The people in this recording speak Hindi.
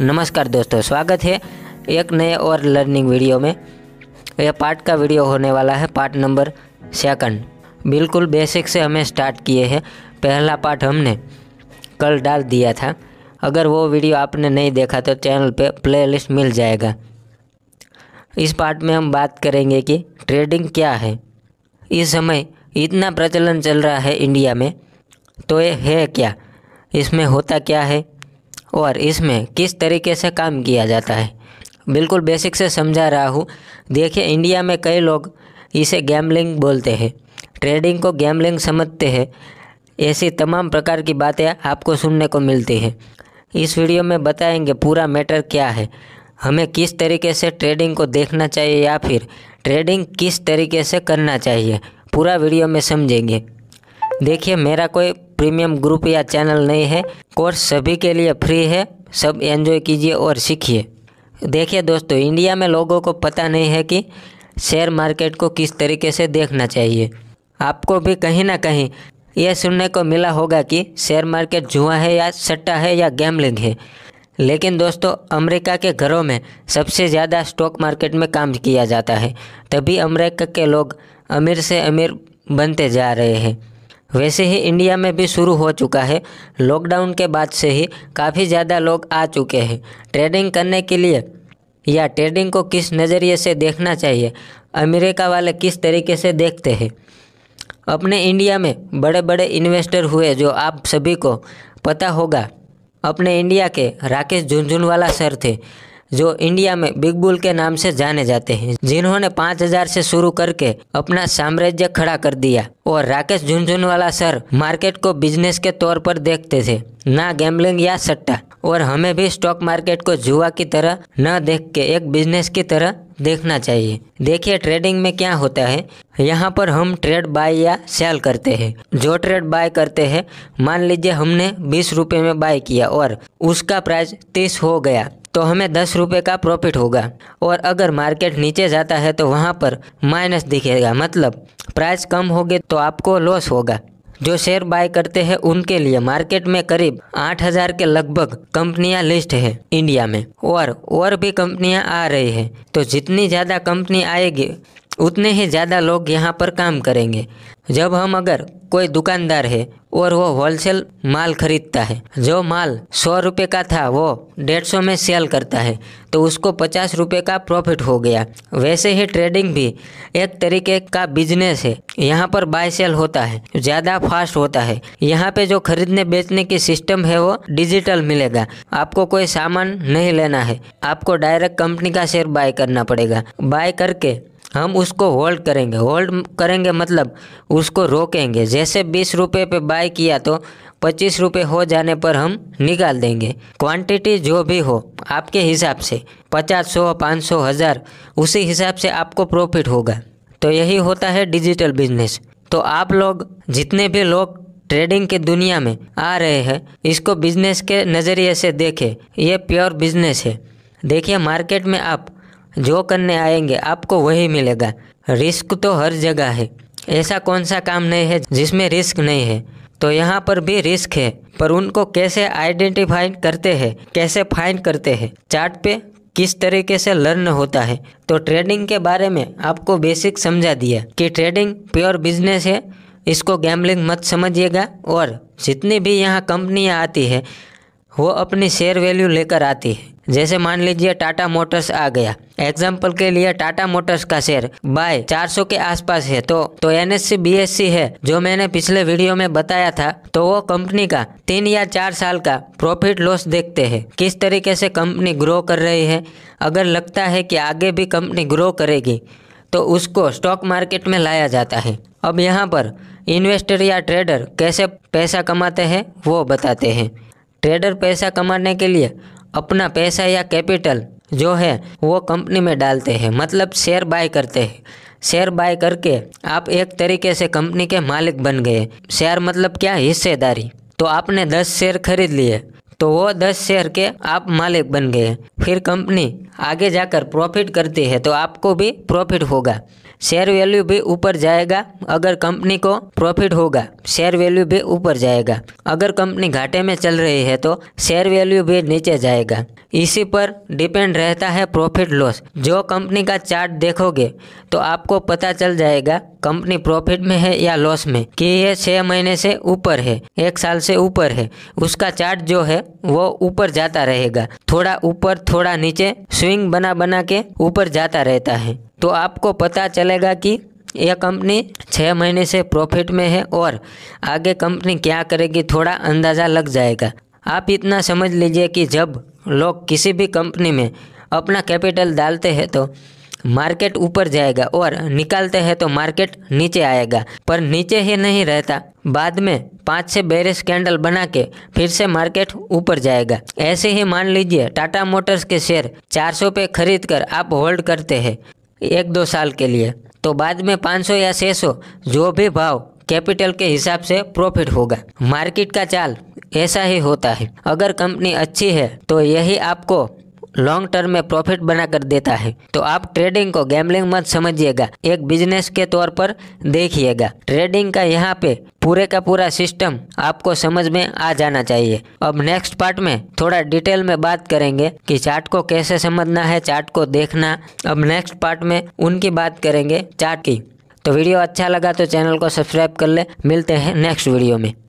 नमस्कार दोस्तों स्वागत है एक नए और लर्निंग वीडियो में यह पार्ट का वीडियो होने वाला है पार्ट नंबर सेकंड बिल्कुल बेसिक से हमें स्टार्ट किए हैं पहला पार्ट हमने कल डाल दिया था अगर वो वीडियो आपने नहीं देखा तो चैनल पे प्लेलिस्ट मिल जाएगा इस पार्ट में हम बात करेंगे कि ट्रेडिंग क्या है इस समय इतना प्रचलन चल रहा है इंडिया में तो ये है क्या इसमें होता क्या है और इसमें किस तरीके से काम किया जाता है बिल्कुल बेसिक से समझा रहा हूँ देखिए इंडिया में कई लोग इसे गैमलिंग बोलते हैं ट्रेडिंग को गैमलिंग समझते हैं ऐसी तमाम प्रकार की बातें आपको सुनने को मिलती है इस वीडियो में बताएंगे पूरा मैटर क्या है हमें किस तरीके से ट्रेडिंग को देखना चाहिए या फिर ट्रेडिंग किस तरीके से करना चाहिए पूरा वीडियो में समझेंगे देखिए मेरा कोई प्रीमियम ग्रुप या चैनल नहीं है कोर्स सभी के लिए फ्री है सब एंजॉय कीजिए और सीखिए देखिए दोस्तों इंडिया में लोगों को पता नहीं है कि शेयर मार्केट को किस तरीके से देखना चाहिए आपको भी कहीं ना कहीं यह सुनने को मिला होगा कि शेयर मार्केट जुआ है या सट्टा है या गैमलिंग है लेकिन दोस्तों अमेरिका के घरों में सबसे ज़्यादा स्टॉक मार्केट में काम किया जाता है तभी अमेरिका के लोग अमीर से अमीर बनते जा रहे हैं वैसे ही इंडिया में भी शुरू हो चुका है लॉकडाउन के बाद से ही काफ़ी ज़्यादा लोग आ चुके हैं ट्रेडिंग करने के लिए या ट्रेडिंग को किस नज़रिए से देखना चाहिए अमेरिका वाले किस तरीके से देखते हैं अपने इंडिया में बड़े बड़े इन्वेस्टर हुए जो आप सभी को पता होगा अपने इंडिया के राकेश झुंझुनवाला सर थे जो इंडिया में बिग बुल के नाम से जाने जाते हैं जिन्होंने 5000 से शुरू करके अपना साम्राज्य खड़ा कर दिया और राकेश झुनझुनवाला सर मार्केट को बिजनेस के तौर पर देखते थे ना गैम्बलिंग या सट्टा और हमें भी स्टॉक मार्केट को जुआ की तरह न देख के एक बिजनेस की तरह देखना चाहिए देखिए ट्रेडिंग में क्या होता है यहाँ पर हम ट्रेड बाय या सेल करते हैं जो ट्रेड बाय करते हैं मान लीजिए हमने बीस रुपये में बाय किया और उसका प्राइस तीस हो गया तो हमें दस रुपये का प्रॉफिट होगा और अगर मार्केट नीचे जाता है तो वहाँ पर माइनस दिखेगा मतलब प्राइस कम होगी तो आपको लॉस होगा जो शेयर बाय करते हैं उनके लिए मार्केट में करीब 8000 के लगभग कंपनियां लिस्ट है इंडिया में और और भी कंपनियां आ रही है तो जितनी ज़्यादा कंपनी आएगी उतने ही ज़्यादा लोग यहाँ पर काम करेंगे जब हम अगर कोई दुकानदार है और वो होलसेल माल खरीदता है जो माल सौ रुपये का था वो डेढ़ सौ में सेल करता है तो उसको पचास रुपये का प्रॉफिट हो गया वैसे ही ट्रेडिंग भी एक तरीके का बिजनेस है यहाँ पर बाय सेल होता है ज़्यादा फास्ट होता है यहाँ पे जो खरीदने बेचने की सिस्टम है वो डिजिटल मिलेगा आपको कोई सामान नहीं लेना है आपको डायरेक्ट कंपनी का शेयर बाय करना पड़ेगा बाय करके हम उसको होल्ड करेंगे होल्ड करेंगे मतलब उसको रोकेंगे जैसे बीस रुपये पे बाय किया तो पच्चीस रुपये हो जाने पर हम निकाल देंगे क्वांटिटी जो भी हो आपके हिसाब से पचास सौ पाँच सौ हज़ार उसी हिसाब से आपको प्रॉफिट होगा तो यही होता है डिजिटल बिजनेस तो आप लोग जितने भी लोग ट्रेडिंग के दुनिया में आ रहे हैं इसको बिजनेस के नज़रिए से देखें यह प्योर बिजनेस है देखिए मार्केट में आप जो करने आएंगे आपको वही मिलेगा रिस्क तो हर जगह है ऐसा कौन सा काम नहीं है जिसमें रिस्क नहीं है तो यहाँ पर भी रिस्क है पर उनको कैसे आइडेंटिफाई करते हैं कैसे फाइंड करते हैं चार्ट पे किस तरीके से लर्न होता है तो ट्रेडिंग के बारे में आपको बेसिक समझा दिया कि ट्रेडिंग प्योर बिजनेस है इसको गैमलिंग मत समझिएगा और जितनी भी यहाँ कंपनियाँ आती है वो अपनी शेयर वैल्यू लेकर आती है जैसे मान लीजिए टाटा मोटर्स आ गया एग्जाम्पल के लिए टाटा मोटर्स का शेयर बाय 400 के आसपास है तो तो एन एस है जो मैंने पिछले वीडियो में बताया था तो वो कंपनी का तीन या चार साल का प्रॉफिट लॉस देखते हैं किस तरीके से कंपनी ग्रो कर रही है अगर लगता है कि आगे भी कंपनी ग्रो करेगी तो उसको स्टॉक मार्केट में लाया जाता है अब यहाँ पर इन्वेस्टर या ट्रेडर कैसे पैसा कमाते हैं वो बताते हैं ट्रेडर पैसा कमाने के लिए अपना पैसा या कैपिटल जो है वो कंपनी में डालते हैं मतलब शेयर बाय करते हैं शेयर बाय करके आप एक तरीके से कंपनी के मालिक बन गए शेयर मतलब क्या हिस्सेदारी तो आपने दस शेयर खरीद लिए तो वो दस शेयर के आप मालिक बन गए फिर कंपनी आगे जाकर प्रॉफिट करती है तो आपको भी प्रॉफिट होगा शेयर वैल्यू भी ऊपर जाएगा अगर कंपनी को प्रॉफिट होगा शेयर वैल्यू भी ऊपर जाएगा अगर कंपनी घाटे में चल रही है तो शेयर वैल्यू भी नीचे जाएगा इसी पर डिपेंड रहता है प्रॉफिट लॉस जो कंपनी का चार्ट देखोगे तो आपको पता चल जाएगा कंपनी प्रॉफिट में है या लॉस में कि यह छः महीने से ऊपर है एक साल से ऊपर है उसका चार्ट जो है वो ऊपर जाता रहेगा थोड़ा ऊपर थोड़ा नीचे स्विंग बना बना के ऊपर जाता रहता है तो आपको पता चलेगा कि यह कंपनी छः महीने से प्रॉफिट में है और आगे कंपनी क्या करेगी थोड़ा अंदाज़ा लग जाएगा आप इतना समझ लीजिए कि जब लोग किसी भी कंपनी में अपना कैपिटल डालते हैं तो मार्केट ऊपर जाएगा और निकालते हैं तो मार्केट नीचे आएगा पर नीचे ही नहीं रहता बाद में पाँच से बेरिस कैंडल बना के फिर से मार्केट ऊपर जाएगा ऐसे ही मान लीजिए टाटा मोटर्स के शेयर चार सौ पे खरीद कर आप होल्ड करते हैं एक दो साल के लिए तो बाद में 500 या 600 जो भी भाव कैपिटल के हिसाब से प्रॉफिट होगा मार्केट का चाल ऐसा ही होता है अगर कंपनी अच्छी है तो यही आपको लॉन्ग टर्म में प्रॉफिट बनाकर देता है तो आप ट्रेडिंग को गैमलिंग मत समझिएगा एक बिजनेस के तौर पर देखिएगा ट्रेडिंग का यहाँ पे पूरे का पूरा सिस्टम आपको समझ में आ जाना चाहिए अब नेक्स्ट पार्ट में थोड़ा डिटेल में बात करेंगे कि चार्ट को कैसे समझना है चार्ट को देखना अब नेक्स्ट पार्ट में उनकी बात करेंगे चार्ट की तो वीडियो अच्छा लगा तो चैनल को सब्सक्राइब कर ले मिलते हैं नेक्स्ट वीडियो में